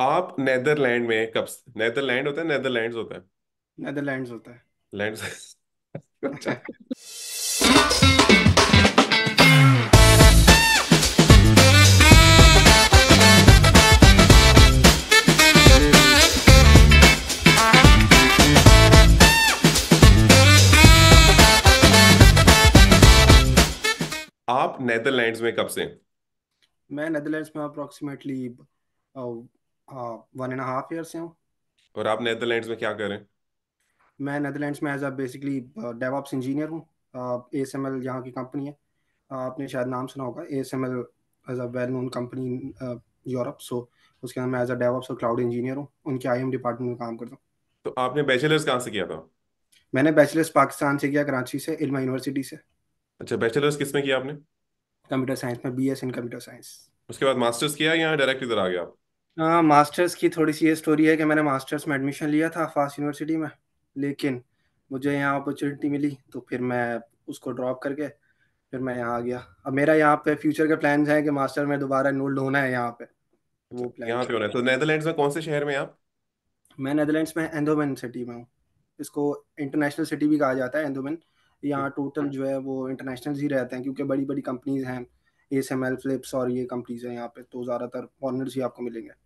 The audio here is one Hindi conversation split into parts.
आप नेदरलैंड में कब नेदरलैंड होता है नेदरलैंड्स होता है नेदरलैंड्स होता है लैंड्स आप नेदरलैंड्स में कब से अच्छा। मैं नेदरलैंड्स में approximately one and half year से हूँ और आप नेदरलैंड्स में क्या कर रहे हैं मैं नेदरलैंड्स में as a basically DevOps engineer हूँ ए एस एम एल यहाँ की कंपनी है uh, आपने शायद नाम सुना होगा A S M L as a well known company Europe so उसके अंदर मैं एज अ डेवॉप्स और क्लाउड इंजीनियर हूँ उनके आई एम डिपार्टमेंट में काम करता हूँ तो आपने बैचलर्स कहाँ से किया था मैंने बैचलर्स पाकिस्तान से किया कराची से इलमा यूनिवर्सिटी से अच्छा बैचलर्स किस में किया आपने कंप्यूटर साइंस में B S in computer science उसके बाद मास्टर्स किया या डायरेक्ट इधर आ गया आप हाँ, मास्टर्स की थोड़ी-सी ये स्टोरी है कि मैंने मास्टर्स में एडमिशन लिया था फास्ट यूनिवर्सिटी में, लेकिन मुझे यहाँ अपॉर्चुनिटी मिली तो फिर मैं उसको ड्रॉप करके फिर मैं यहाँ आ गया। अब मेरा यहाँ पे फ्यूचर के प्लान है कि मास्टर में दोबारा एनरोल्ड होना है यहाँ पे, तो वो यहाँ पे हो रहा है तो नेदरलैंड्स में कौन से शहर में आप मैं नेदरलैंड्स में एंडोमेन सिटी में हूँ। इसको इंटरनेशनल सिटी भी कहा जाता है एंडोमेन यहाँ टोटल जो है वो इंटरनेशनल ही रहते हैं क्योंकि बड़ी-बड़ी कंपनीज़ हैं, एम एल फ़िलिप्स और ये कंपनीज़ हैं यहाँ पे, तो ज़्यादातर फॉरनर्स ही आपको मिलेंगे।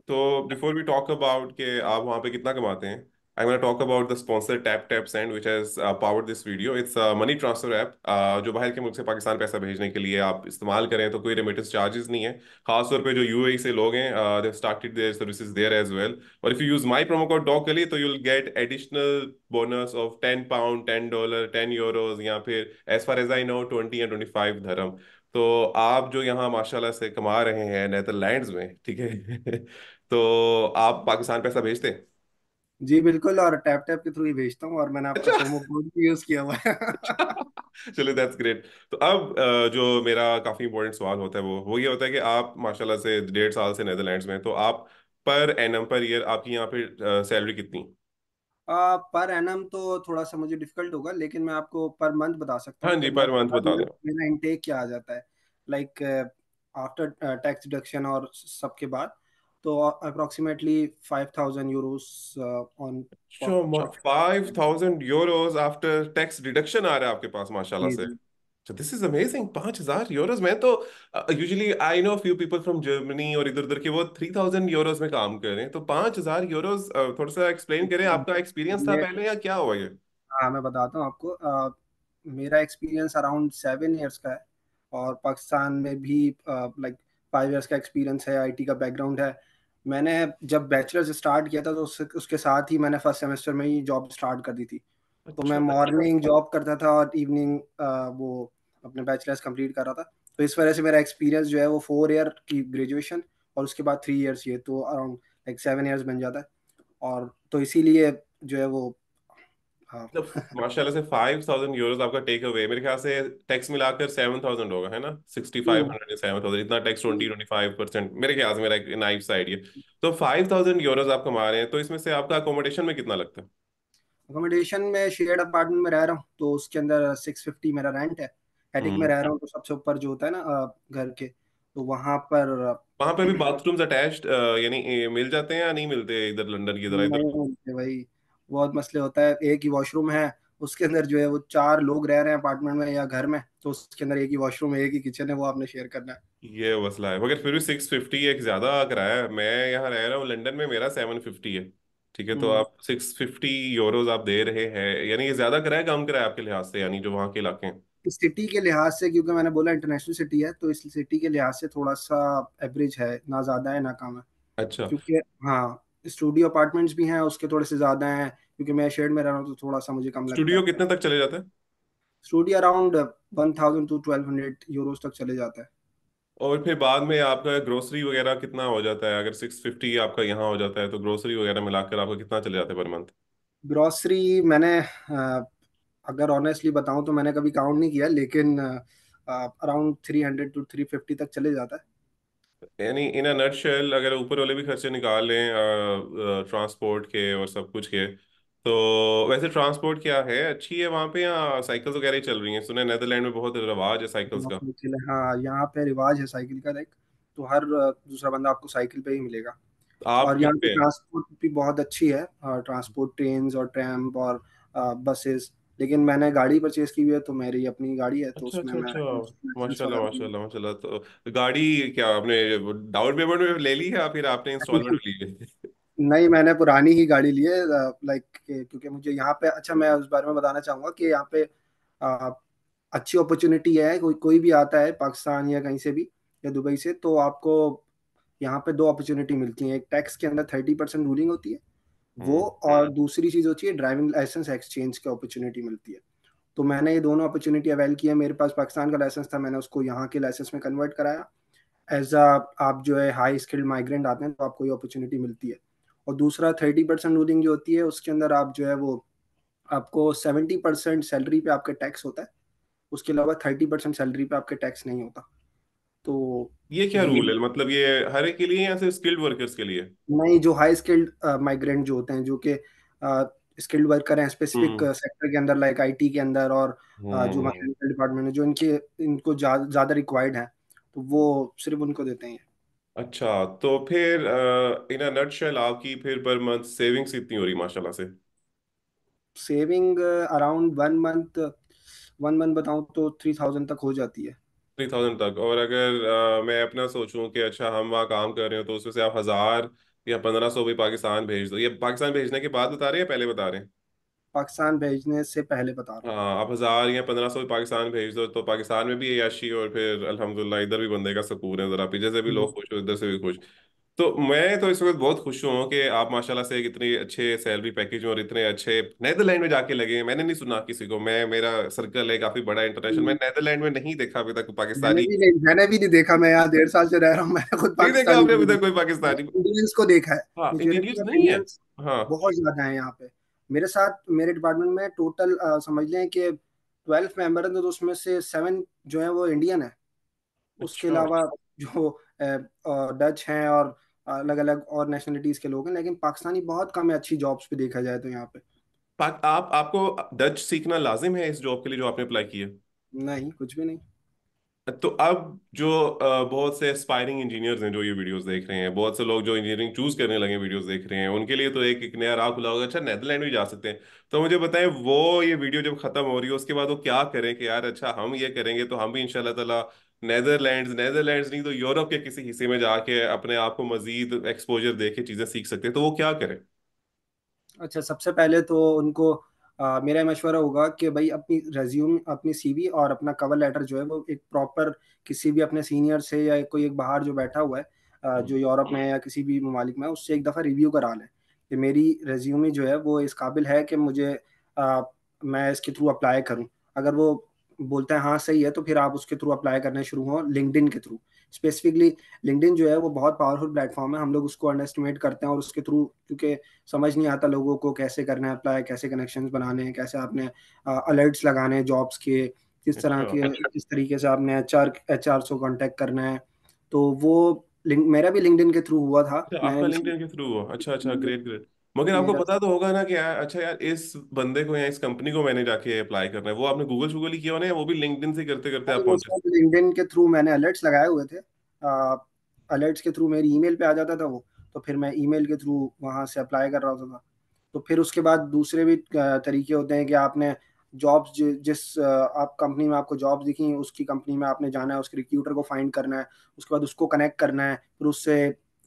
तो बिफोर वी टॉक अबाउट के आप वहाँ पे कितना कमाते हैं I going talk about the the tap tap send Send, has has this video it's video. It's a money uh, जो बाहर के मुल्क से पाकिस्तान पैसा भेजने के लिए आप इस्तेमाल करें तो कोई रेमिटेंस चार्जेस नहीं है खासतौर पे जो यूएई e से लोग हैं they started their services there as well और if you use my promo code dog के लिए तो you will get additional bonus of ten pound ten dollar ten euros या फिर as far as I know twenty या ट्वेंटी फाइव धर्म तो आप जो यहाँ माशाल्लाह से कमा रहे हैं नेदरलैंड्स में ठीक है तो आप पाकिस्तान पैसा भेजते हैं जी बिल्कुल और टैप टैप के थ्रू ही भेजता हूँ और मैंने आपका अच्छा। प्रोमो कोड भी यूज किया हुआ है चलिए दैट्स ग्रेट तो अब जो मेरा काफी इंपॉर्टेंट सवाल होता है वो वो ये होता है कि आप माशाल्लाह से डेढ़ साल से नेदरलैंड्स में तो आप पर एनम पर ईयर आपकी यहाँ पे सैलरी कितनी पर एन तो थोड़ा सा मुझे डिफिकल्ट होगा लेकिन मैं आपको पर मंथ बता सकता हाँ हूँ हाँ जी पर मंथ बता दो मेरा इनटेक क्या आ जाता है लाइक आफ्टर टैक्स डिडक्शन और सबके बाद तो approximately 5000 euros on five thousand euros after tax deduction आ रहा है आपके पास माशाल्लाह से जी, So this is amazing. पांच हजार यूरोस में तो usually I know few people from Germany और इधर उधर के वो थ्री थाउजेंड यूरोस में काम कर रहे हैं तो पांच हजार यूरोस uh, थोड़ा सा एक्सप्लेन करें आपका एक्सपीरियंस था पहले या क्या हुआ ये हाँ मैं बताता हूँ आपको आ, मेरा एक्सपीरियंस अराउंड सेवन ईयर्स का है और पाकिस्तान में भी लाइक फाइव ईयर्स का एक्सपीरियंस है आईटी का बैकग्राउंड है मैंने जब बैचलर्स स्टार्ट किया था तो उस, उसके साथ ही मैंने फर्स्ट सेमेस्टर में ही जॉब स्टार्ट कर दी थी तो अच्छा, मैं मॉर्निंग अच्छा। जॉब करता था और इवनिंग वो अपने बैचलर्स कंप्लीट कर रहा था तो इस वजह से मेरा एक्सपीरियंस जो है वो फोर ईयर की ग्रेजुएशन और उसके बाद थ्री ईयर्स ये तो अराउंड लाइक सेवन ईयर्स बन जाता है और तो इसीलिए जो है वो हाँ। मतलब माशाल्लाह से फाइव थाउजेंड यूरोस आपका टेक अवे मेरे ख्याल से टैक्स मिलाकर सेवन थाउजेंड होगा है ना सिक्सटी फाइव 6500 या थाउजेंड इतना tax twenty twenty five percent मेरे ख्याल से मेरा एक नाइव साइड ये तो फाइव थाउजेंड यूरोस आप कमा रहे हैं तो इसमें से आपका अकोमोडेशन में कितना लगता है अकोमोडेशन में शेयर्ड अपार्टमेंट में रह रहा हूँ तो उसके अंदर 650 मेरा रेंट है एटिक में हम्म। रह रहा हूँ तो सबसे ऊपर जो होता है ना घर के तो वहां पर वहां पर भी बाथरूम्स अटैच्ड यानी मिल जाते हैं या नहीं मिलते इधर लंदन की तरह नहीं इधर मिलते भाई बहुत मसले होता है एक ही वॉशरूम है उसके अंदर जो है वो चार लोग रह रहे हैं अपार्टमेंट में या घर में तो उसके अंदर एक ही वॉशरूम है एक ही किचन है वो आपने शेयर करना है ये मसला है मगर फिर भी सिक्स फिफ्टी एक ज्यादा किराया है मैं यहाँ रह रहा हूँ लंदन में मेरा सेवन फिफ्टी है ठीक है तो हम्म। आप सिक्स फिफ्टी यूरोज आप दे रहे हैं यानी ये ज्यादा किराया कम किराया आपके लिहाज से यानी जो वहाँ के इलाके हैं सिटी के लिहाज से क्योंकि मैंने बोला इंटरनेशनल सिटी है तो इस सिटी के लिहाज से थोड़ा सा एवरेज है ना ज्यादा है ना कम है अच्छा क्योंकि हाँ स्टूडियो अपार्टमेंट्स भी हैं उसके थोड़े से ज्यादा हैं क्योंकि मैं शेड में रह रहा हूँ तो थोड़ा सा मुझे कम लगता स्टूडियो कितने तक चले जाते हैं studio around one thousand to twelve hundred euro तक चले जाता है और फिर बाद में आपका ग्रोसरी वगैरह कितना हो जाता है अगर सिक्स फिफ्टी आपका यहाँ हो जाता है तो ग्रोसरी वगैरह मिलाकर आपका कितना चले जाता है पर मंथ ग्रोसरी मैंने अगर ऑनेस्टली बताऊं तो मैंने कभी काउंट नहीं किया लेकिन around three hundred to three fifty तक चले जाता है यानी इन अ नटशेल अगर ऊपर वाले भी खर्चे निकाल लें ट्रांसपोर्ट के और सब कुछ के तो वैसे ट्रांसपोर्ट क्या है अच्छी है वहाँ पे या साइकिल्स वगैरह ही चल रही हैं सुने नेदरलैंड में बहुत रिवाज है साइकिल्स का हाँ यहाँ पे रिवाज है साइकिल का लाइक तो हर दूसरा बंदा आपको साइकिल पे ही मिलेगा तो आप और यहाँ पे ट्रांसपोर्ट भी बहुत अच्छी है ट्रांसपोर्ट ट्रेन और ट्रैम और बसेस लेकिन मैंने गाड़ी परचेज की हुई है तो मेरी अपनी गाड़ी है तो अच्छा उसमें अच्छा मैं अच्छा माशाल्लाह माशाल्लाह माशाल्लाह तो गाड़ी क्या आपने डाउन पेमेंट में ले ली है या फिर आपने इंस्टॉलमेंट ली है नहीं मैंने पुरानी ही गाड़ी ली है लाइक क्योंकि मुझे यहाँ पे अच्छा मैं उस बारे में बताना चाहूंगा कि यहाँ पे आ, अच्छी अपॉर्चुनिटी है कोई कोई भी आता है पाकिस्तान या कहीं से भी या दुबई से तो आपको यहाँ पे दो अपॉर्चुनिटी मिलती है एक टैक्स के अंदर थर्टी परसेंट रूलिंग होती है हम्म। वो और दूसरी चीज होती है ड्राइविंग लाइसेंस एक्सचेंज की अपॉर्चुनिटी मिलती है तो मैंने ये दोनों अपॉर्चुनिटी अवेल किया मेरे पास पाकिस्तान का लाइसेंस था मैंने उसको यहाँ के लाइसेंस में कन्वर्ट कराया एज अ आप जो है हाई स्किल्ड माइग्रेंट आते हैं तो आपको ये अपॉर्चुनिटी मिलती है और दूसरा थर्टी परसेंट रूलिंग जो होती है उसके अंदर आप जो है वो आपको सेवेंटी परसेंट सैलरी पे आपका टैक्स होता है उसके अलावा थर्टी परसेंट सैलरी पे आपके टैक्स नहीं होता तो ये क्या रूल है मतलब ये हर एक के लिए या सिर्फ स्किल्ड वर्कर्स के लिए नहीं जो हाई स्किल्ड माइग्रेंट जो होते हैं जो कि स्किल्ड वर्कर हैं स्पेसिफिक हम्म। सेक्टर के अंदर लाइक आईटी के अंदर और जो मैकेनिकल डिपार्टमेंट है जो इनके इनको ज्यादा रिक्वायर्ड है तो वो सिर्फ उनको देते हैं अच्छा तो फिर इन अ नटशेल आपकी फिर पर मंथ सेविंग्स कितनी हो रही माशाल्लाह से saving around one month one month बताऊं तो थ्री थाउजेंड तक हो जाती है थ्री थाउजेंड तक और अगर आ, मैं अपना सोचूं कि अच्छा हम वहाँ काम कर रहे हो तो उसमें से आप हज़ार या पंद्रह सौ भी पाकिस्तान भेज दो ये पाकिस्तान भेजने के बाद बता रहे हैं पहले बता रहे हैं पाकिस्तान भेजने से पहले बता रहा हाँ आप हज़ार या पंद्रह सौ पाकिस्तान भेज दो तो पाकिस्तान में भी याशी और फिर अलहमदुल्ला इधर भी बंदे का सकून है ज़रा पीछे से भी हम्म। लोग खुश हो इधर से भी खुश तो मैं तो इस वक्त बहुत खुश हूँ कि आप माशाल्लाह से इतने अच्छे सैलरी पैकेज और इतने अच्छे नैदरलैंड में जाके लगे मैंने नहीं सुना किसी को मैं मेरा सर्कल है काफी बड़ा इंटरनेशनल मैं नैदरलैंड हम्म। में नहीं देखा अभी तक पाकिस्तानी मैंने भी नहीं, मैंने भी नहीं देखा मैं यहाँ डेढ़ साल से रह रहा हूँ मैंने खुद नहीं देखा आपने अभी तक कोई पाकिस्तानी इंडियंस को देखा है हाँ, हाँ। बहुत ज्यादा है यहाँ पे मेरे साथ मेरे डिपार्टमेंट में टोटल समझ लें कि ट्वेल्व मेंबर हैं तो उसमें से सेवन जो है वो इंडियन है उसके अच्छा। अलावा जो डच हैं और अलग अलग और नेशनलिटीज के लोग हैं लेकिन पाकिस्तानी बहुत कम है अच्छी जॉब्स पे देखा जाए तो यहाँ पे आप आपको डच सीखना लाजिम है इस जॉब के लिए जो आपने अप्लाई किया नहीं कुछ भी नहीं तो अब जो बहुत से एस्पायरिंग इंजीनियर्स हैं जो ये वीडियोस देख रहे हैं बहुत से लोग जो इंजीनियरिंग चूज करने लगे वीडियोस देख रहे हैं उनके लिए तो एक एक नया राह खुला होगा अच्छा नेदरलैंड भी जा सकते हैं तो मुझे बताएं वो ये वीडियो जब खत्म हो रही है उसके बाद वो क्या करें कि यार अच्छा हम ये करेंगे तो हम भी इनशाला नैदरलैंड नैदरलैंड नहीं तो यूरोप के किसी हिस्से में जाके अपने आप को मजीद एक्सपोजर दे के चीज़ें सीख सकते हैं तो वो क्या करें अच्छा सबसे पहले तो उनको आ, मेरा मशवरा होगा कि भाई अपनी रेज्यूम अपनी सीवी और अपना कवर लेटर जो है वो एक प्रॉपर किसी भी अपने सीनियर से या कोई एक बाहर जो बैठा हुआ है आ, हम्म। जो यूरोप में है या किसी भी ममालिक में उससे एक दफ़ा रिव्यू करा लें कि मेरी रेज्यूमी जो है वो इस काबिल है कि मुझे आ, मैं इसके थ्रू अप्लाई करूँ अगर वो बोलता है हाँ सही है तो फिर आप उसके थ्रू अप्लाई करने शुरू हो लिंकड के थ्रू स्पेसिफिकली लिंकड जो है वो बहुत पावरफुल प्लेटफॉर्म है हम लोग उसको अंडरस्टिमेट करते हैं और उसके थ्रू क्योंकि समझ नहीं आता लोगों को कैसे करना है अप्लाई कैसे कनेक्शन बनाने हैं कैसे आपने अलर्ट्स लगाने हैं जॉब्स के किस तरह अच्छा। के अच्छा। किस तरीके से आपने H R H R so contact करना है तो वो मेरा भी लिंकड के थ्रू हुआ था अच्छा अच्छा ग्रेट अच्छा, ग्रेट हम्म। मगर हम्म, आपको हम्म। पता तो होगा ना कि यार अच्छा यार इस बंदे को या इस कंपनी को मैंने जाके अप्लाई करना है वो आपने गूगल शूगल ही किया होना है वो भी लिंक्डइन से करते करते हाँ, आप तो पहुंचे लिंक्डइन के थ्रू मैंने अलर्ट्स लगाए हुए थे अलर्ट्स के थ्रू मेरी ईमेल पे आ जाता था वो तो फिर मैं ईमेल के थ्रू वहां से अप्लाई कर रहा होता था तो फिर उसके बाद दूसरे भी तरीके होते हैं कि आपने जॉब्स जिस आप कंपनी में आपको जॉब्स दिखी उसकी कंपनी में आपने जाना है उसके रिक्यूटर को फाइंड करना है उसके बाद उसको कनेक्ट करना है फिर उससे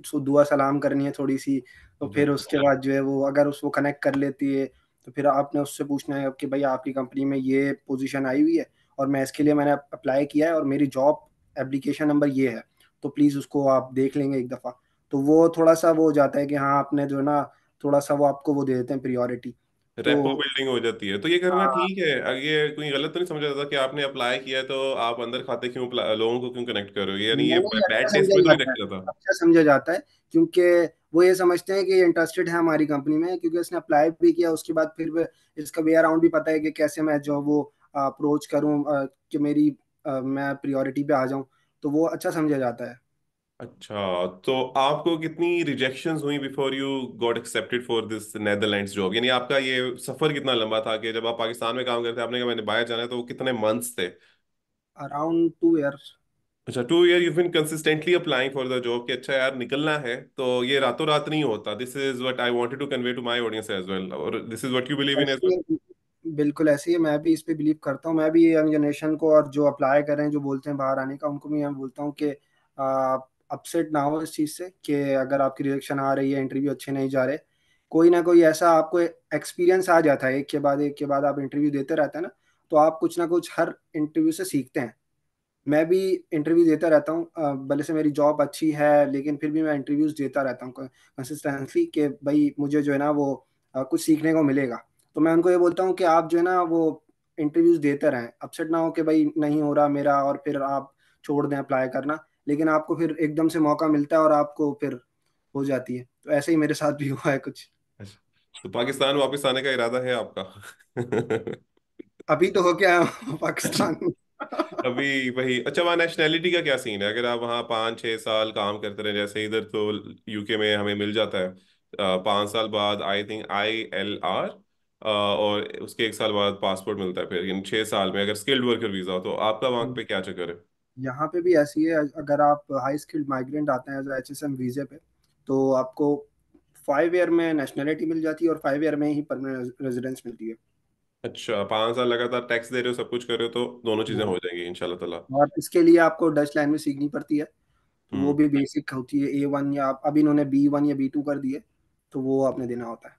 उसको दुआ सलाम करनी है थोड़ी सी तो फिर उसके बाद जो है वो अगर उसको कनेक्ट कर लेती है तो फिर आपने उससे पूछना है कि भाई आपकी कंपनी में ये पोजीशन आई हुई है और मैं इसके लिए मैंने अप्लाई किया है और मेरी जॉब एप्लीकेशन नंबर ये है तो प्लीज़ उसको आप देख लेंगे एक दफ़ा तो वो थोड़ा सा वो हो जाता है कि हाँ आपने जो है ना थोड़ा सा वो आपको वो दे देते हैं प्रियोरिटी रेपो तो बिल्डिंग हो जाती है तो ये करना हाँ ठीक है अगर ये कोई गलत तो नहीं समझा जाता कि आपने अप्लाई किया तो आप अंदर खाते क्यों लोगों को क्यों कनेक्ट कर रहे हो यानी ये नहीं बैड अच्छा टेस्ट समझा में तो नहीं जाता रखा है जाता अच्छा समझा जाता है क्योंकि वो ये समझते हैं कि ये इंटरेस्टेड है हमारी कंपनी में क्योंकि उसने अप्लाई भी किया उसके बाद फिर इसका वे अराउंड भी पता है कि कैसे मैं जो वो अप्रोच करूं अ, कि मेरी अ, मैं प्रायोरिटी पे आ जाऊं तो वो अच्छा समझा जाता है अच्छा तो आपको कितनी रिजेक्शंस हुई before you got accepted for this Netherlands job यानी आपका ये सफर कितना लंबा था कि जब आप पाकिस्तान में काम करते आपने कहा मैंने बाहर जाना है तो वो कितने मंथ्स थे अराउंड टू ईयर्स अच्छा two year you been consistently applying for the job कि अच्छा यार निकलना है तो ये रातों रात नहीं होता this is what I wanted to convey to my audience as well और this is what you believe in as well बिल्कुल ऐसे ही मैं भी इस पे बिलीव करता हूँ मैं भी यंग जनरेशन को और जो अप्लाई करें जो बोलते हैं बाहर आने का उनको भी मैं बोलता हूँ कि अपसेट ना हो इस चीज़ से कि अगर आपकी रिजेक्शन आ रही है इंटरव्यू अच्छे नहीं जा रहे कोई ना कोई ऐसा आपको एक्सपीरियंस आ जाता है एक के बाद एक के बाद आप इंटरव्यू देते रहते हैं ना तो आप कुछ ना कुछ हर इंटरव्यू से सीखते हैं मैं भी इंटरव्यू देता रहता हूँ भले से मेरी जॉब अच्छी है लेकिन फिर भी मैं इंटरव्यूज देता रहता हूँ कंसिस्टेंसली कि भाई मुझे जो है ना वो कुछ सीखने को मिलेगा तो मैं उनको ये बोलता हूँ कि आप जो है ना वो इंटरव्यूज देते रहें अपसेट ना हो कि भाई नहीं हो रहा मेरा और फिर आप छोड़ दें अप्लाई करना लेकिन आपको फिर एकदम से मौका मिलता है और आपको फिर हो जाती है तो ऐसे ही मेरे साथ भी हुआ है कुछ अच्छा। तो पाकिस्तान वापस आने का इरादा है आपका अभी तो हो क्या पाकिस्तान अभी वही अच्छा वहाँ नेशनैलिटी का क्या सीन है अगर आप वहाँ पाँच छः साल काम करते रहे जैसे इधर तो यूके में हमें मिल जाता है पाँच साल बाद I think I L R और उसके एक साल बाद पासपोर्ट मिलता है फिर इन छः साल में अगर स्किल्ड वर्कर वीज़ा हो तो आपका वहाँ हम्म। पे क्या चक्कर है यहाँ पे भी ऐसी है अगर आप हाई स्किल्ड माइग्रेंट आते हैं एच एस एम वीज़े पे तो आपको फाइव ईयर में नेशनैलिटी मिल जाती है और फाइव ईयर में ही परमानेंट रेजिडेंस मिलती है अच्छा पाँच साल लगातार टैक्स दे रहे हो सब कुछ कर रहे हो तो दोनों चीजें हो जाएंगी इंशाल्लाह ताला और इसके लिए आपको डच लैंग्वेज सीखनी पड़ती है तो वो हम्म। भी बेसिक होती है ए वन या अब इन्होंने बी वन या बी टू कर दिए तो वो आपने देना होता है